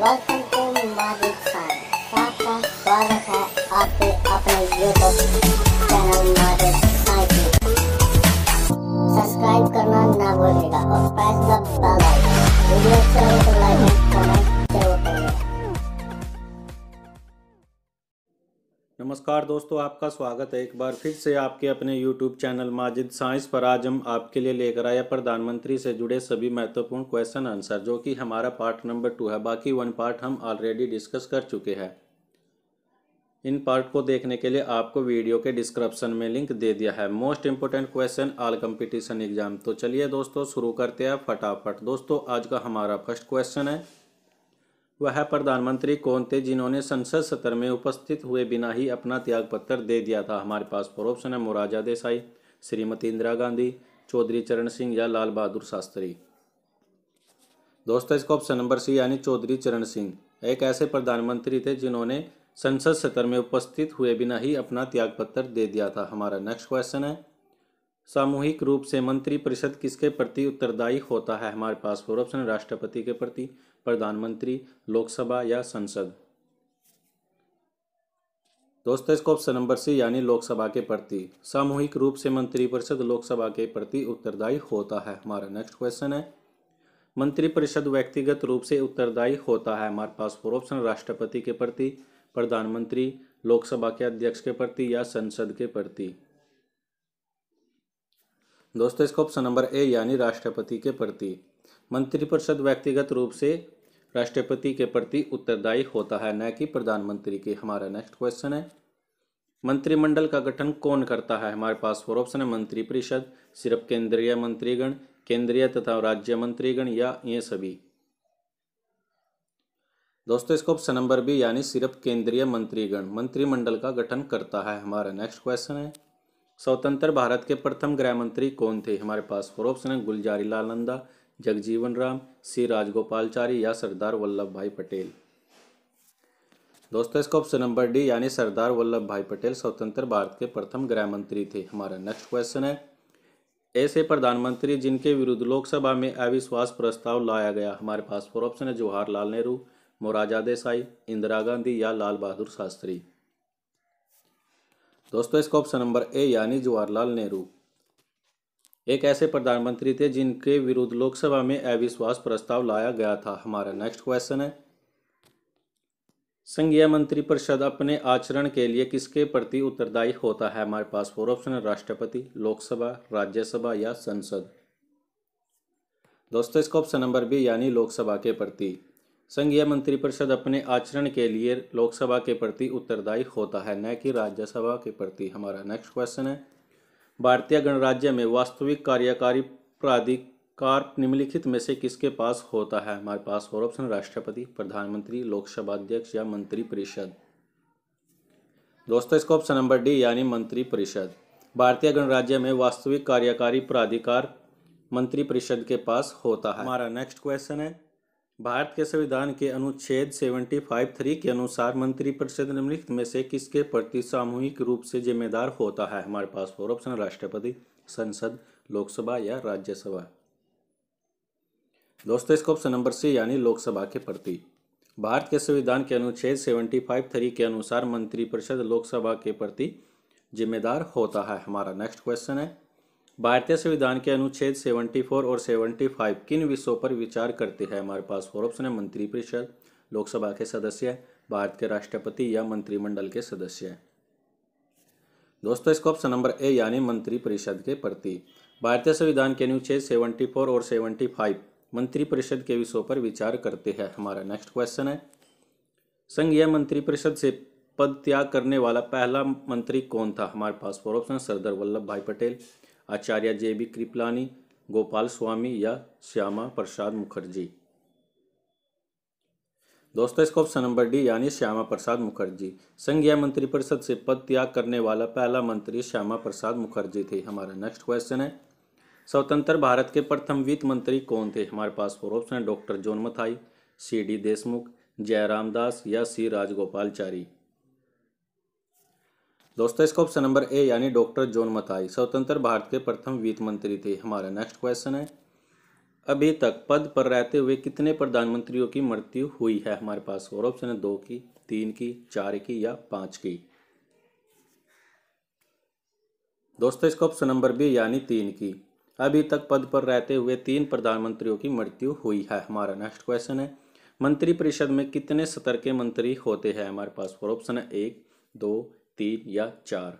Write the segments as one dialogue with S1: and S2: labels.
S1: welcome to magic Khan आपका स्वागत है आपके अपने यूट्यूब चैनल माजिक खान की सब्सक्राइब करना ना भूलिएगा और press the bell icon video अच्छा लगे तो लाइक कमेंट नमस्कार दोस्तों आपका स्वागत है एक बार फिर से आपके अपने यूट्यूब चैनल माजिद साइंस पर आज हम आपके लिए लेकर आए प्रधानमंत्री से जुड़े सभी महत्वपूर्ण क्वेश्चन आंसर जो कि हमारा पार्ट नंबर टू है बाकी वन पार्ट हम ऑलरेडी डिस्कस कर चुके हैं इन पार्ट को देखने के लिए आपको वीडियो के डिस्क्रिप्शन में लिंक दे दिया है most important question all competition exam तो चलिए दोस्तों शुरू करते हैं फटाफट दोस्तों आज का हमारा फर्स्ट क्वेश्चन है वह प्रधानमंत्री कौन थे जिन्होंने संसद सत्र में उपस्थित हुए बिना ही अपना त्यागपत्र दे दिया था हमारे पास प्रोप्शन है मोराजा देसाई श्रीमती इंदिरा गांधी चौधरी चरण सिंह या लाल बहादुर शास्त्री दोस्तों इसका ऑप्शन नंबर सी यानी चौधरी चरण सिंह एक ऐसे प्रधानमंत्री थे जिन्होंने संसद सत्र में उपस्थित हुए बिना ही अपना त्यागपत्र दे दिया था हमारा नेक्स्ट क्वेश्चन है सामूहिक रूप से मंत्रिपरिषद किसके प्रति उत्तरदायी होता है हमारे पास फोर ऑप्शन राष्ट्रपति के प्रति प्रधानमंत्री लोकसभा या संसद दोस्तों इसको ऑप्शन नंबर सी यानी लोकसभा के प्रति सामूहिक रूप से मंत्रिपरिषद लोकसभा के प्रति उत्तरदायी होता है हमारा नेक्स्ट क्वेश्चन है मंत्रिपरिषद व्यक्तिगत रूप से उत्तरदायी होता है हमारे पास फोर ऑप्शन राष्ट्रपति के प्रति प्रधानमंत्री लोकसभा के अध्यक्ष के प्रति या संसद के प्रति दोस्तों इसका ऑप्शन नंबर ए यानी राष्ट्रपति के प्रति मंत्रिपरिषद व्यक्तिगत रूप से राष्ट्रपति के प्रति उत्तरदायी होता है न कि प्रधानमंत्री के हमारा नेक्स्ट क्वेश्चन है मंत्रिमंडल का गठन कौन करता है हमारे पास फोर ऑप्शन है मंत्रिपरिषद सिर्फ केंद्रीय मंत्रीगण केंद्रीय तथा राज्य मंत्रीगण या ये सभी दोस्तों इसको ऑप्शन नंबर बी यानी सिर्फ केंद्रीय मंत्रीगण मंत्रिमंडल का गठन करता है हमारा नेक्स्ट क्वेश्चन है स्वतंत्र भारत के प्रथम गृह मंत्री कौन थे हमारे पास फोर ऑप्शन है गुलजारी लाल नंदा जगजीवन राम सी राजगोपालचारी या सरदार वल्लभ भाई पटेल दोस्तों इसका ऑप्शन नंबर डी यानी सरदार वल्लभ भाई पटेल स्वतंत्र भारत के प्रथम गृह मंत्री थे हमारा नेक्स्ट क्वेश्चन है ऐसे प्रधानमंत्री जिनके विरुद्ध लोकसभा में अविश्वास प्रस्ताव लाया गया हमारे पास फोर ऑप्शन है जवाहरलाल नेहरू मोराजा देसाई इंदिरा गांधी या लाल बहादुर शास्त्री दोस्तों इसका ऑप्शन नंबर ए यानी जवाहरलाल नेहरू एक ऐसे प्रधानमंत्री थे जिनके विरुद्ध लोकसभा में अविश्वास प्रस्ताव लाया गया था हमारा नेक्स्ट क्वेश्चन है संघीय मंत्री परिषद अपने आचरण के लिए किसके प्रति उत्तरदायी होता है हमारे पास फोर ऑप्शन है राष्ट्रपति लोकसभा राज्यसभा या संसद दोस्तों इसका ऑप्शन नंबर बी यानी लोकसभा के प्रति संघीय मंत्री परिषद अपने आचरण के लिए लोकसभा के प्रति उत्तरदायी होता है न कि राज्यसभा के प्रति हमारा नेक्स्ट क्वेश्चन है भारतीय गणराज्य में वास्तविक कार्यकारी प्राधिकार निम्नलिखित में से किसके पास होता है हमारे पास और ऑप्शन राष्ट्रपति प्रधानमंत्री लोकसभा अध्यक्ष या मंत्रिपरिषद दोस्तों इसका ऑप्शन नंबर डी यानी मंत्रिपरिषद भारतीय गणराज्य में वास्तविक कार्यकारी प्राधिकार मंत्रिपरिषद के पास होता है हमारा नेक्स्ट क्वेश्चन है भारत के संविधान के अनुच्छेद सेवेंटी फाइव थ्री के अनुसार मंत्रिपरिषद निम्नलिखित में से किसके प्रति सामूहिक रूप से जिम्मेदार होता है हमारे पास फोर ऑप्शन राष्ट्रपति संसद लोकसभा या राज्यसभा दोस्तों इसका ऑप्शन नंबर सी यानी लोकसभा के प्रति भारत के संविधान के अनुच्छेद सेवेंटी फाइव थ्री के अनुसार मंत्रिपरिषद लोकसभा के प्रति जिम्मेदार होता है हमारा नेक्स्ट क्वेश्चन है भारतीय संविधान के अनुच्छेद 74 और 75 किन विषयों पर विचार करते हैं हमारे पास फोर ऑप्शन है मंत्री परिषद लोकसभा के सदस्य भारत के राष्ट्रपति या मंत्रिमंडल के सदस्य दोस्तों इसको ऑप्शन नंबर ए यानी मंत्री परिषद के प्रति भारतीय संविधान के अनुच्छेद 74 और 75 मंत्री परिषद के विषयों पर विचार करते हैं हमारा नेक्स्ट क्वेश्चन है संघीय मंत्री परिषद से पद त्याग करने वाला पहला मंत्री कौन था हमारे पास four option Sardar Vallabh Bhai Patel Acharya J B Kripalani Gopal Swami या श्यामा प्रसाद मुखर्जी दोस्तों इसका ऑप्शन नंबर डी यानी श्यामा प्रसाद मुखर्जी संघीय मंत्री परिषद से पद त्याग करने वाला पहला मंत्री श्यामा प्रसाद मुखर्जी थे हमारा नेक्स्ट क्वेश्चन है स्वतंत्र भारत के प्रथम वित्त मंत्री कौन थे हमारे पास फोर ऑप्शन है doctor John Mathai C D Deshmukh Jairam Das या सी राजगोपालचारी दोस्तों इसका ऑप्शन नंबर ए यानी डॉक्टर जॉन मताई स्वतंत्र भारत के प्रथम वित्त मंत्री थे हमारा नेक्स्ट क्वेश्चन है अभी तक पद पर रहते हुए कितने प्रधानमंत्रियों की मृत्यु हुई है हमारे पास और ऑप्शन है दो की तीन की चार की या पांच की दोस्तों इसका ऑप्शन नंबर बी यानी तीन की अभी तक पद पर रहते हुए तीन प्रधानमंत्रियों की मृत्यु हुई है हमारा नेक्स्ट क्वेश्चन है मंत्रिपरिषद में कितने स्तर के मंत्री होते हैं हमारे पास और ऑप्शन है एक दो तीन या चार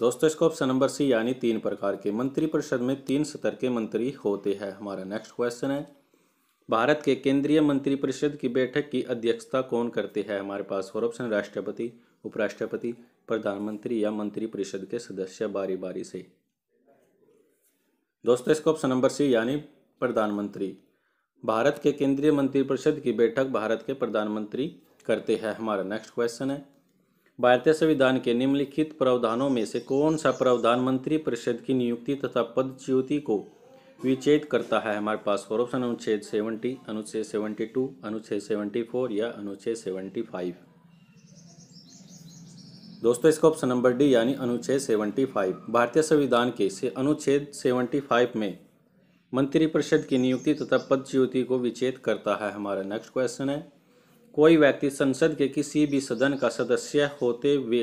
S1: दोस्तों इसको ऑप्शन नंबर सी यानी तीन प्रकार के मंत्रिपरिषद में तीन स्तर के मंत्री होते हैं हमारा नेक्स्ट क्वेश्चन है भारत के केंद्रीय मंत्रिपरिषद की बैठक की अध्यक्षता कौन करते हैं हमारे पास और ऑप्शन राष्ट्रपति उपराष्ट्रपति प्रधानमंत्री या मंत्रिपरिषद के सदस्य बारी बारी से दोस्तों इसको ऑप्शन नंबर सी यानी प्रधानमंत्री भारत के केंद्रीय मंत्रिपरिषद की बैठक भारत के प्रधानमंत्री करते हैं हमारा नेक्स्ट क्वेश्चन है भारतीय संविधान के निम्नलिखित प्रावधानों में से कौन सा प्रावधान मंत्री परिषद की नियुक्ति तथा पदच्युति को विच्छेद करता है हमारे पास फोर ऑप्शन अनुच्छेद सेवेंटी अनुच्छेद सेवेंटी टू अनुच्छेद सेवेंटी फोर या अनुच्छेद सेवेंटी फाइव दोस्तों इसका ऑप्शन नंबर डी यानी अनुच्छेद सेवेंटी फाइव भारतीय संविधान के से अनुच्छेद सेवेंटी फाइव में मंत्रिपरिषद की नियुक्ति तथा पद ज्योति को विच्छेद करता है हमारा नेक्स्ट क्वेश्चन है कोई व्यक्ति संसद के किसी भी सदन का सदस्य होते हुए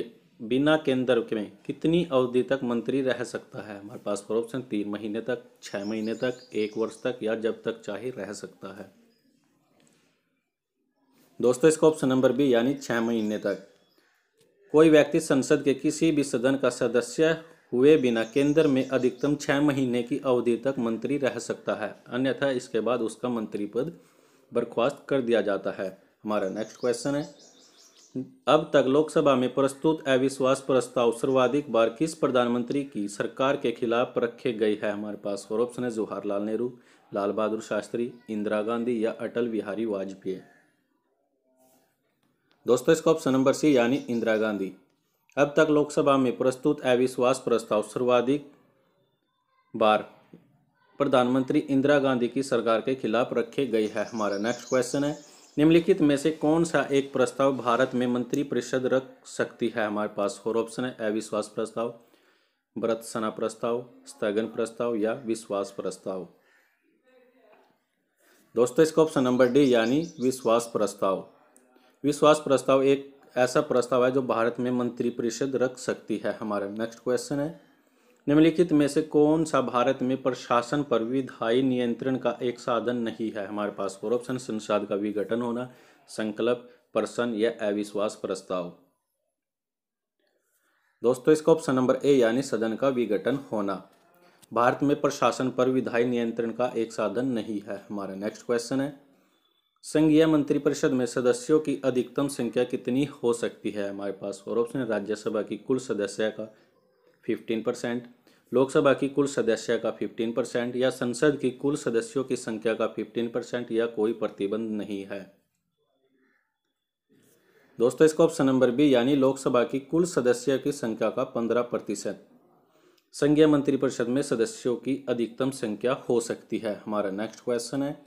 S1: बिना केंद्र के में कितनी अवधि तक मंत्री रह सकता है हमारे पास पर ऑप्शन तीन महीने तक छः महीने तक एक वर्ष तक या जब तक चाहे रह सकता है दोस्तों इसका ऑप्शन नंबर बी यानी छः महीने तक कोई व्यक्ति संसद के किसी भी सदन का सदस्य हुए बिना केंद्र में अधिकतम छः महीने की अवधि तक मंत्री रह सकता है अन्यथा इसके बाद उसका मंत्री पद बर्खास्त कर दिया जाता है हमारा नेक्स्ट क्वेश्चन है अब तक लोकसभा में प्रस्तुत अविश्वास प्रस्ताव सर्वाधिक बार किस प्रधानमंत्री की सरकार के खिलाफ रखे गए है हमारे पास और ऑप्शन है जवाहरलाल नेहरू लाल बहादुर शास्त्री इंदिरा गांधी या अटल बिहारी वाजपेयी दोस्तों इसका ऑप्शन नंबर सी यानी इंदिरा गांधी अब तक लोकसभा में प्रस्तुत अविश्वास प्रस्ताव सर्वाधिक बार प्रधानमंत्री इंदिरा गांधी की सरकार के खिलाफ रखे गए है हमारा नेक्स्ट क्वेश्चन है निम्नलिखित में से कौन सा एक प्रस्ताव भारत में मंत्रिपरिषद रख सकती है हमारे पास फोर ऑप्शन है अविश्वास प्रस्ताव सना प्रस्ताव स्थगन प्रस्ताव या विश्वास प्रस्ताव दोस्तों इसका ऑप्शन नंबर डी यानी विश्वास प्रस्ताव विश्वास प्रस्ताव एक ऐसा प्रस्ताव है जो भारत में मंत्रिपरिषद रख सकती है हमारा नेक्स्ट क्वेश्चन है निम्नलिखित में से कौन सा भारत में प्रशासन पर विधायी नियंत्रण का एक साधन नहीं है हमारे पास फोर ऑप्शन संसद का विघटन होना संकल्प प्रसन्न या अविश्वास प्रस्ताव दोस्तों इसका ऑप्शन नंबर ए यानी सदन का विघटन होना भारत में प्रशासन पर विधायी नियंत्रण का एक साधन नहीं है हमारा नेक्स्ट क्वेश्चन है संघीय मंत्रिपरिषद में सदस्यों की अधिकतम संख्या कितनी हो सकती है हमारे पास और ऑप्शन राज्यसभा की कुल सदस्य का फिफ्टीन परसेंट लोकसभा की कुल सदस्य का 15 परसेंट या संसद की कुल सदस्यों की संख्या का 15 परसेंट या कोई प्रतिबंध नहीं है दोस्तों इसको ऑप्शन नंबर बी यानी लोकसभा की कुल सदस्य की संख्या का 15 प्रतिशत संघीय मंत्रिपरिषद में सदस्यों की अधिकतम संख्या हो सकती है हमारा नेक्स्ट क्वेश्चन है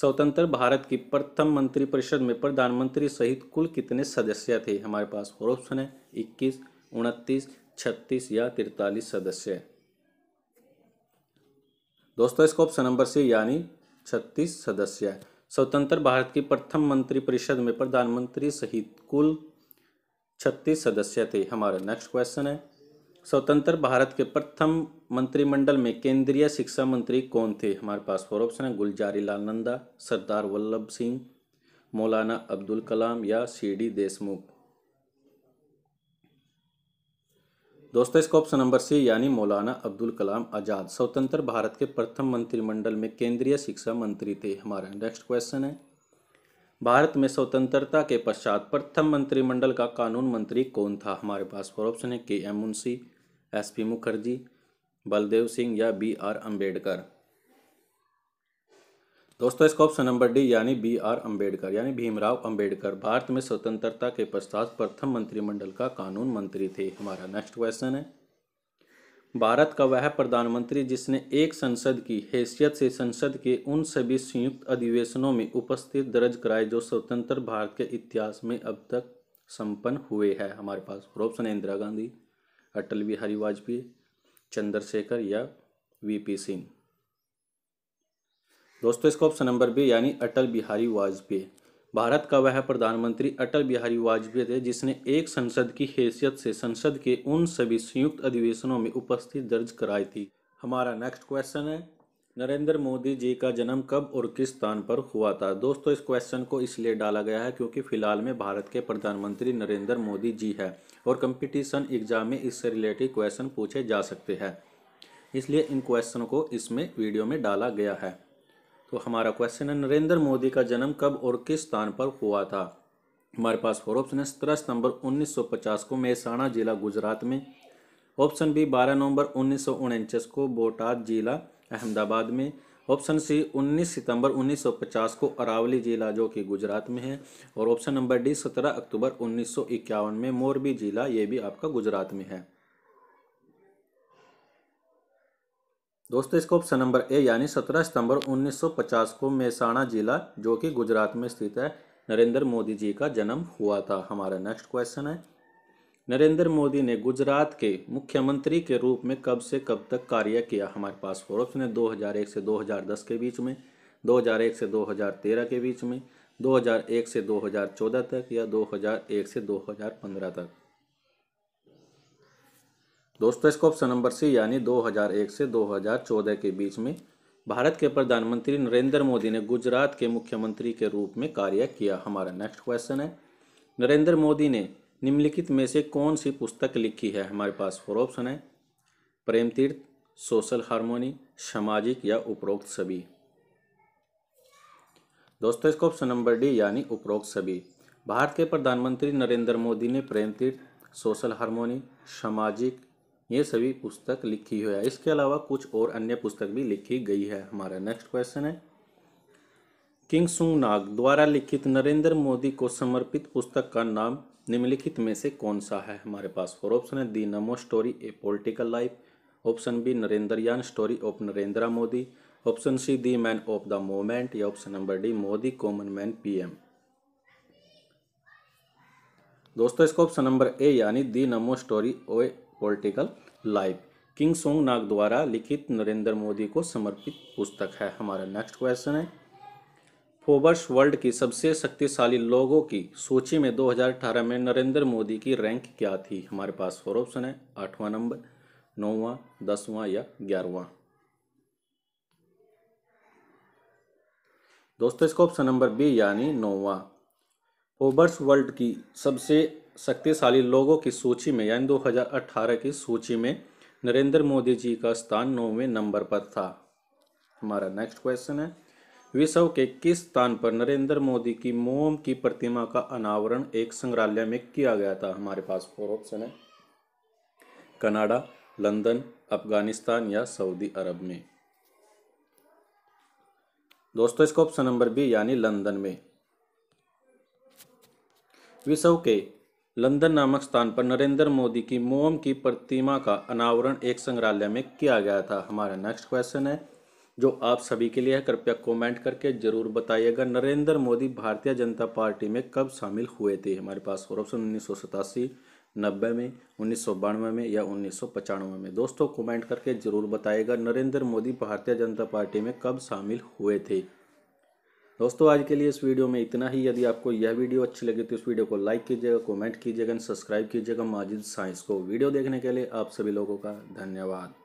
S1: स्वतंत्र भारत की प्रथम मंत्रिपरिषद में प्रधानमंत्री सहित कुल कितने सदस्य थे हमारे पास और ऑप्शन है इक्कीस उनतीस छत्तीस या तिरतालीस सदस्य दोस्तों इसको ऑप्शन नंबर सी यानी छत्तीस सदस्य स्वतंत्र भारत की प्रथम मंत्री परिषद में प्रधानमंत्री सहित कुल छत्तीस सदस्य थे हमारा नेक्स्ट क्वेश्चन है स्वतंत्र भारत के प्रथम मंत्रिमंडल में केंद्रीय शिक्षा मंत्री कौन थे हमारे पास फोर ऑप्शन है गुलजारी लाल नंदा सरदार वल्लभ सिंह मौलाना अब्दुल कलाम या सी डी देशमुख दोस्तों इसका ऑप्शन नंबर सी यानी मौलाना अब्दुल कलाम आज़ाद स्वतंत्र भारत के प्रथम मंत्रिमंडल में केंद्रीय शिक्षा मंत्री थे हमारा नेक्स्ट क्वेश्चन है भारत में स्वतंत्रता के पश्चात प्रथम मंत्रिमंडल का कानून मंत्री कौन था हमारे पास फोर ऑप्शन है के M Munshi S P Mukherjee Baldev Singh या बी आर अम्बेडकर दोस्तों इसका ऑप्शन नंबर डी यानी बी आर अम्बेडकर यानी भीमराव अम्बेडकर भारत में स्वतंत्रता के पश्चात प्रथम मंत्रिमंडल का कानून मंत्री थे हमारा नेक्स्ट क्वेश्चन है भारत का वह प्रधानमंत्री जिसने एक संसद की हैसियत से संसद के उन सभी संयुक्त अधिवेशनों में उपस्थित दर्ज कराए जो स्वतंत्र भारत के इतिहास में अब तक संपन्न हुए है हमारे पास ऑप्शन है इंदिरा गांधी अटल बिहारी वाजपेयी चंद्रशेखर या वी पी सिंह दोस्तों इसका ऑप्शन नंबर बी यानी अटल बिहारी वाजपेयी भारत का वह प्रधानमंत्री अटल बिहारी वाजपेयी थे जिसने एक संसद की हैसियत से संसद के उन सभी संयुक्त अधिवेशनों में उपस्थित दर्ज कराई थी हमारा नेक्स्ट क्वेश्चन है नरेंद्र मोदी जी का जन्म कब और किस स्थान पर हुआ था दोस्तों इस क्वेश्चन को इसलिए डाला गया है क्योंकि फिलहाल में भारत के प्रधानमंत्री नरेंद्र मोदी जी है और कंपटीशन एग्जाम में इससे रिलेटेड क्वेश्चन पूछे जा सकते हैं इसलिए इन क्वेश्चन को इसमें वीडियो में डाला गया है तो हमारा क्वेश्चन है नरेंद्र मोदी का जन्म कब और किस स्थान पर हुआ था हमारे पास फोर ऑप्शन है सत्रह सितंबर 1950 को मेहसाणा जिला गुजरात में ऑप्शन बी 12 नवंबर उन्नीस को बोटाद जिला अहमदाबाद में ऑप्शन सी 19 सितंबर 1950 को अरावली जिला जो कि गुजरात में है और ऑप्शन नंबर डी 17 अक्टूबर उन्नीस में मोरबी जिला ये भी आपका गुजरात में है दोस्तों इसका ऑप्शन नंबर ए यानी 17 सितंबर 1950 को मेहसाणा जिला जो कि गुजरात में स्थित है नरेंद्र मोदी जी का जन्म हुआ था हमारा नेक्स्ट क्वेश्चन है नरेंद्र मोदी ने गुजरात के मुख्यमंत्री के रूप में कब से कब तक कार्य किया हमारे पास फोर ऑप्शन है 2001 से 2010 के बीच में 2001 से 2013 के बीच में 2001 से 2014 तक या 2001 से 2015 तक दोस्तों इसको ऑप्शन नंबर सी यानी 2001 से 2014 के बीच में भारत के प्रधानमंत्री नरेंद्र मोदी ने गुजरात के मुख्यमंत्री के रूप में कार्य किया हमारा नेक्स्ट क्वेश्चन है नरेंद्र मोदी ने निम्नलिखित में से कौन सी पुस्तक लिखी है हमारे पास फोर ऑप्शन है प्रेम तीर्थ सोशल हारमोनी सामाजिक या उपरोक्त सभी दोस्तों इसको ऑप्शन नंबर डी यानी उपरोक्त सभी भारत के प्रधानमंत्री नरेंद्र मोदी ने प्रेम तीर्थ सोशल हारमोनी सामाजिक ये सभी पुस्तक लिखी हुई है इसके अलावा कुछ और अन्य पुस्तक भी लिखी गई है हमारा नेक्स्ट क्वेश्चन है किंग सुंग नाग द्वारा लिखित नरेंद्र मोदी को समर्पित पुस्तक का नाम निम्नलिखित में से कौन सा है हमारे पास फोर ऑप्शन है the Namo story a political life option B Narendra यान story of Narendra Modi option C the man of the moment या option number D Modi common man PM दोस्तों इसको ऑप्शन नंबर ए यानी the Namo story a political life Kingshuk Nag द्वारा लिखित नरेंद्र मोदी को समर्पित पुस्तक है हमारा नेक्स्ट क्वेश्चन है फोबर्स वर्ल्ड की सबसे शक्तिशाली लोगों की सूची में 2018 में नरेंद्र मोदी की रैंक क्या थी हमारे पास फोर ऑप्शन है आठवां नंबर नौवां दसवां या ग्यारहवा दोस्तों इसका ऑप्शन नंबर बी यानी नौवां फोबर्स वर्ल्ड की सबसे शक्तिशाली लोगों की सूची में यानी 2018 की सूची में नरेंद्र मोदी जी का स्थान नौवें नंबर पर था हमारा नेक्स्ट क्वेश्चन है विश्व के किस स्थान पर नरेंद्र मोदी की मोम की प्रतिमा का अनावरण एक संग्रहालय में किया गया था हमारे पास फोर ऑप्शन है कनाडा लंदन अफगानिस्तान या सऊदी अरब में दोस्तों इसका ऑप्शन नंबर बी यानी लंदन में विश्व के लंदन नामक स्थान पर नरेंद्र मोदी की मोम की प्रतिमा का अनावरण एक संग्रहालय में किया गया था हमारा नेक्स्ट क्वेश्चन है जो आप सभी के लिए है कृपया कमेंट करके जरूर बताइएगा नरेंद्र मोदी भारतीय जनता पार्टी में कब शामिल हुए थे हमारे पास और ऑप्शन उन्नीस सौ सतासी नब्बे में उन्नीस सौ बानवे में या उन्नीस सौ पचानवे में दोस्तों कमेंट करके जरूर बताइएगा नरेंद्र मोदी भारतीय जनता पार्टी में कब शामिल हुए थे दोस्तों आज के लिए इस वीडियो में इतना ही यदि आपको यह वीडियो अच्छी लगे तो इस वीडियो को लाइक कीजिएगा कमेंट कीजिएगा सब्सक्राइब कीजिएगा माजिद साइंस को वीडियो देखने के लिए आप सभी लोगों का धन्यवाद